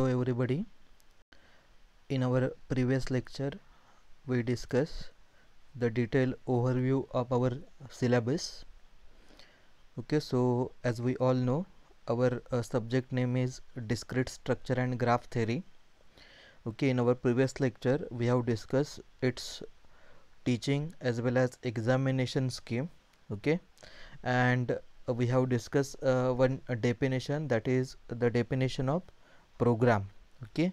Hello everybody. In our previous lecture we discuss the detailed overview of our syllabus. Okay, so as we all know our uh, subject name is discrete structure and graph theory. Okay, in our previous lecture we have discussed its teaching as well as examination scheme. Okay, and uh, we have discussed uh, one definition that is the definition of program okay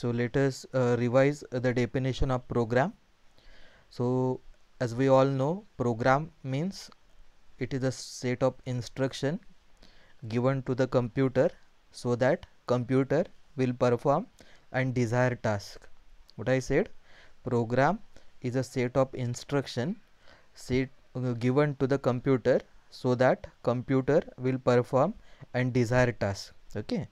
so let us uh, revise the definition of program so as we all know program means it is a set of instruction given to the computer so that computer will perform and desired task what i said program is a set of instruction set uh, given to the computer so that computer will perform and desired task okay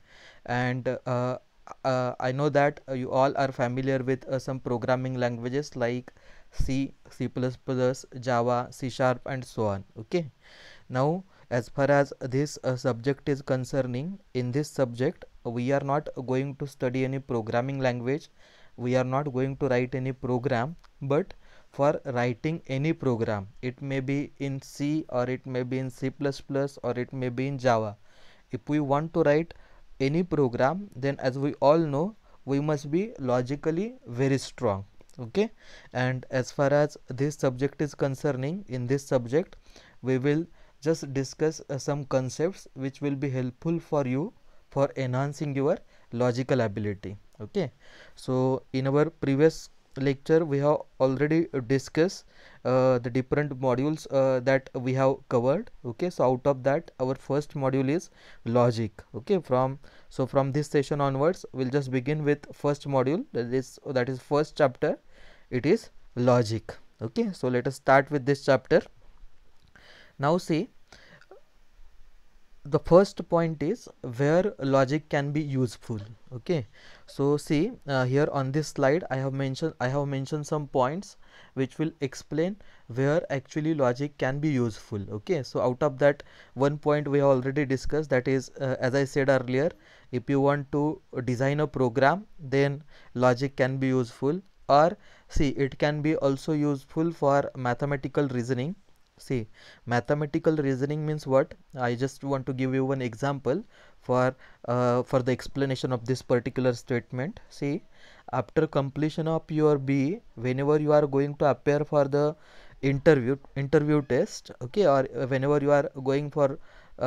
and uh, uh, I know that uh, you all are familiar with uh, some programming languages like C, C++, Java, C Sharp and so on. Okay. Now as far as this uh, subject is concerning, in this subject we are not going to study any programming language. We are not going to write any program but for writing any program it may be in c or it may be in c++ or it may be in java if we want to write any program then as we all know we must be logically very strong okay and as far as this subject is concerning in this subject we will just discuss uh, some concepts which will be helpful for you for enhancing your logical ability okay so in our previous lecture we have already discussed uh, the different modules uh, that we have covered okay so out of that our first module is logic okay from so from this session onwards we'll just begin with first module that is that is first chapter it is logic okay so let us start with this chapter now see the first point is where logic can be useful okay so see uh, here on this slide i have mentioned i have mentioned some points which will explain where actually logic can be useful okay so out of that one point we have already discussed that is uh, as i said earlier if you want to design a program then logic can be useful or see it can be also useful for mathematical reasoning see mathematical reasoning means what i just want to give you one example for uh, for the explanation of this particular statement see after completion of your b whenever you are going to appear for the interview interview test okay or uh, whenever you are going for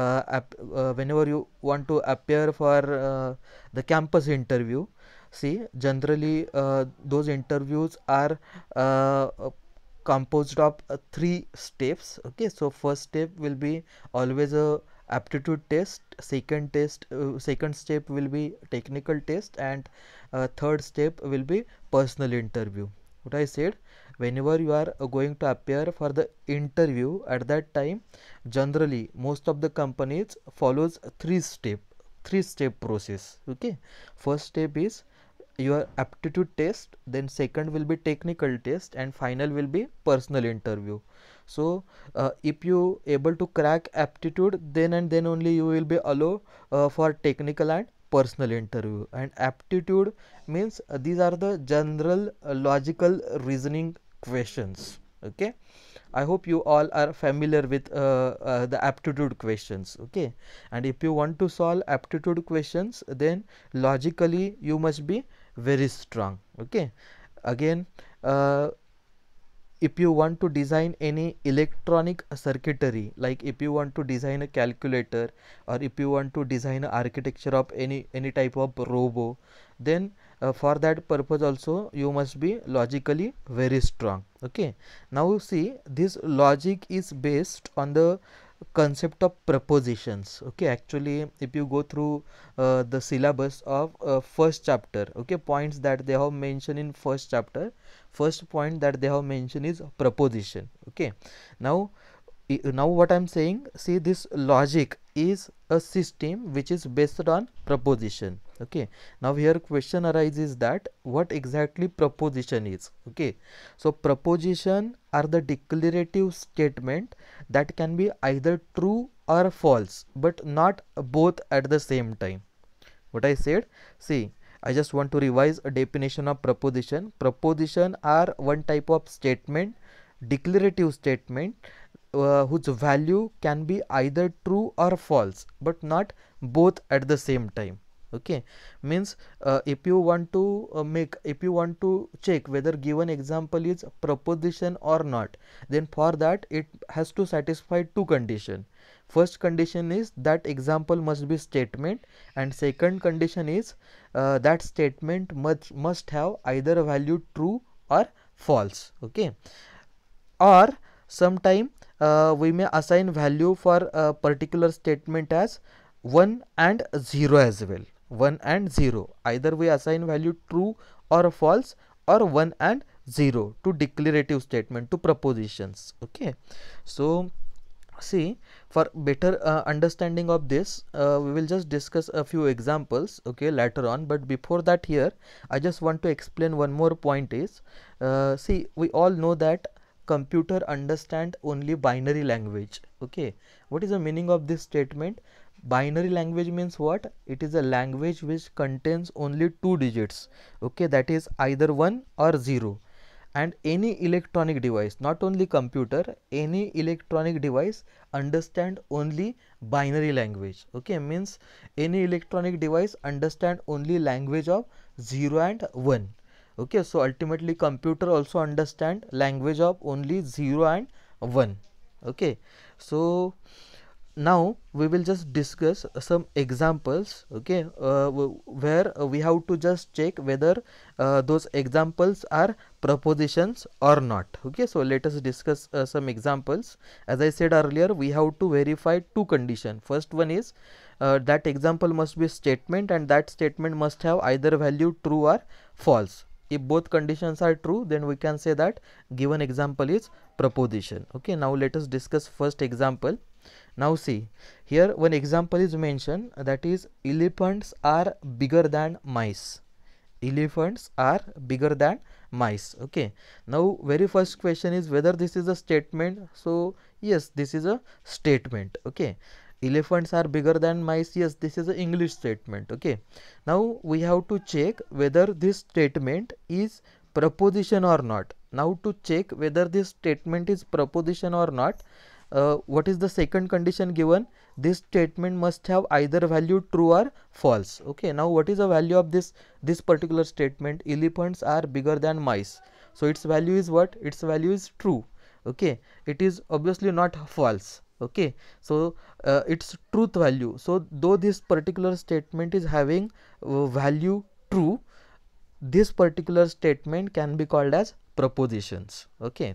uh, uh, whenever you want to appear for uh, the campus interview see generally uh, those interviews are composed of uh, three steps okay so first step will be always a aptitude test second test uh, second step will be technical test and uh, third step will be personal interview what i said whenever you are uh, going to appear for the interview at that time generally most of the companies follows three step three step process okay first step is your aptitude test then second will be technical test and final will be personal interview so uh, if you able to crack aptitude then and then only you will be allowed uh, for technical and personal interview and aptitude means uh, these are the general uh, logical reasoning questions okay i hope you all are familiar with uh, uh, the aptitude questions okay and if you want to solve aptitude questions then logically you must be very strong okay again uh, if you want to design any electronic circuitry like if you want to design a calculator or if you want to design architecture of any any type of robo then uh, for that purpose also you must be logically very strong okay now see this logic is based on the concept of prepositions okay actually if you go through uh, the syllabus of uh, first chapter okay points that they have mentioned in first chapter first point that they have mentioned is preposition okay now now what i'm saying see this logic is a system which is based on proposition okay now here question arises that what exactly proposition is okay so proposition are the declarative statement that can be either true or false but not both at the same time what i said see I just want to revise a definition of proposition. Proposition are one type of statement, declarative statement uh, whose value can be either true or false but not both at the same time okay means uh, if you want to uh, make if you want to check whether given example is proposition or not then for that it has to satisfy two condition first condition is that example must be statement and second condition is uh, that statement must must have either value true or false okay or sometime uh, we may assign value for a particular statement as 1 and 0 as well 1 and 0 either we assign value true or false or 1 and 0 to declarative statement to propositions okay so see for better uh, understanding of this uh, we will just discuss a few examples okay later on but before that here i just want to explain one more point is uh, see we all know that computer understand only binary language okay what is the meaning of this statement binary language means what it is a language which contains only two digits okay that is either 1 or 0 and any electronic device not only computer any electronic device understand only binary language okay means any electronic device understand only language of 0 and 1 okay so ultimately computer also understand language of only 0 and 1 okay so now we will just discuss some examples okay uh, where we have to just check whether uh, those examples are propositions or not okay so let us discuss uh, some examples as i said earlier we have to verify two condition first one is uh, that example must be statement and that statement must have either value true or false if both conditions are true then we can say that given example is proposition okay now let us discuss first example now see here one example is mentioned that is elephants are bigger than mice elephants are bigger than mice okay now very first question is whether this is a statement so yes this is a statement okay elephants are bigger than mice yes this is an english statement okay now we have to check whether this statement is proposition or not now to check whether this statement is proposition or not uh, what is the second condition given this statement must have either value true or false okay now what is the value of this this particular statement elephants are bigger than mice so its value is what its value is true okay it is obviously not false okay so uh, its truth value so though this particular statement is having uh, value true this particular statement can be called as propositions okay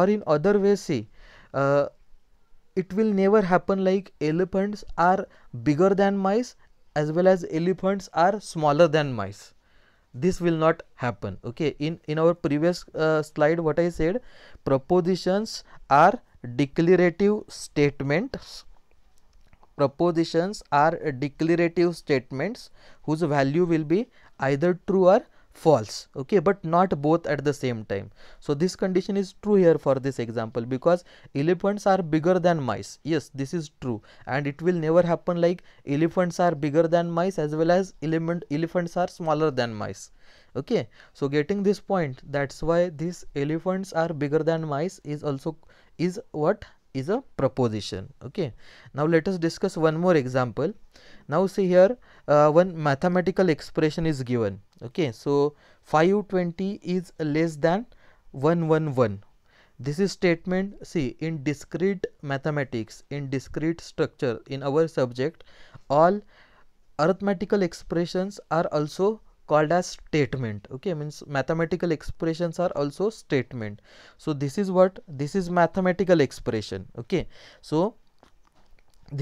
or in other way see uh, it will never happen like elephants are bigger than mice as well as elephants are smaller than mice this will not happen okay in in our previous uh, slide what i said propositions are declarative statements propositions are declarative statements whose value will be either true or false okay but not both at the same time so this condition is true here for this example because elephants are bigger than mice yes this is true and it will never happen like elephants are bigger than mice as well as element elephants are smaller than mice okay so getting this point that's why these elephants are bigger than mice is also is what is a proposition okay now let us discuss one more example now see here uh, one mathematical expression is given okay so 520 is less than 111 this is statement see in discrete mathematics in discrete structure in our subject all arithmetical expressions are also called as statement okay means mathematical expressions are also statement so this is what this is mathematical expression okay so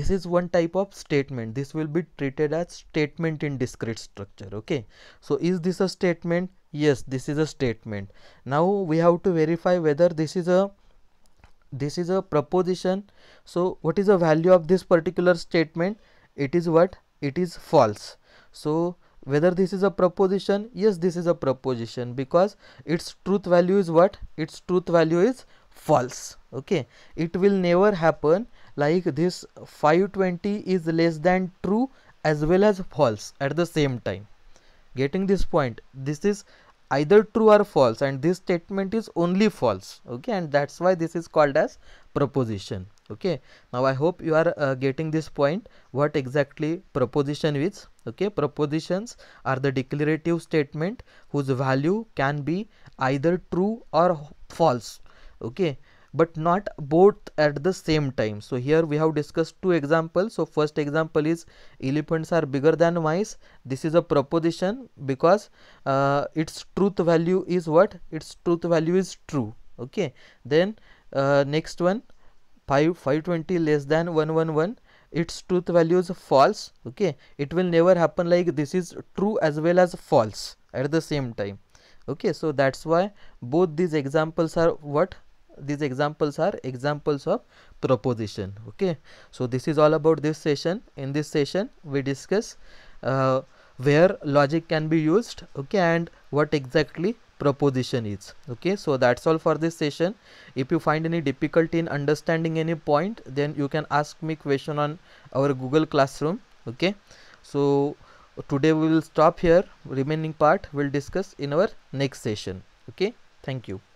this is one type of statement this will be treated as statement in discrete structure okay so is this a statement yes this is a statement now we have to verify whether this is a this is a proposition so what is the value of this particular statement it is what it is false so whether this is a proposition yes this is a proposition because its truth value is what its truth value is false okay it will never happen like this 520 is less than true as well as false at the same time getting this point this is either true or false and this statement is only false okay and that's why this is called as proposition okay now i hope you are uh, getting this point what exactly proposition is okay propositions are the declarative statement whose value can be either true or false okay but not both at the same time so here we have discussed two examples so first example is elephants are bigger than mice this is a proposition because uh, its truth value is what its truth value is true okay then uh, next one 5 520 less than 111 its truth values false okay it will never happen like this is true as well as false at the same time okay so that's why both these examples are what these examples are examples of proposition okay so this is all about this session in this session we discuss uh, where logic can be used okay and what exactly proposition is okay so that's all for this session if you find any difficulty in understanding any point then you can ask me question on our google classroom okay so today we will stop here remaining part we'll discuss in our next session okay thank you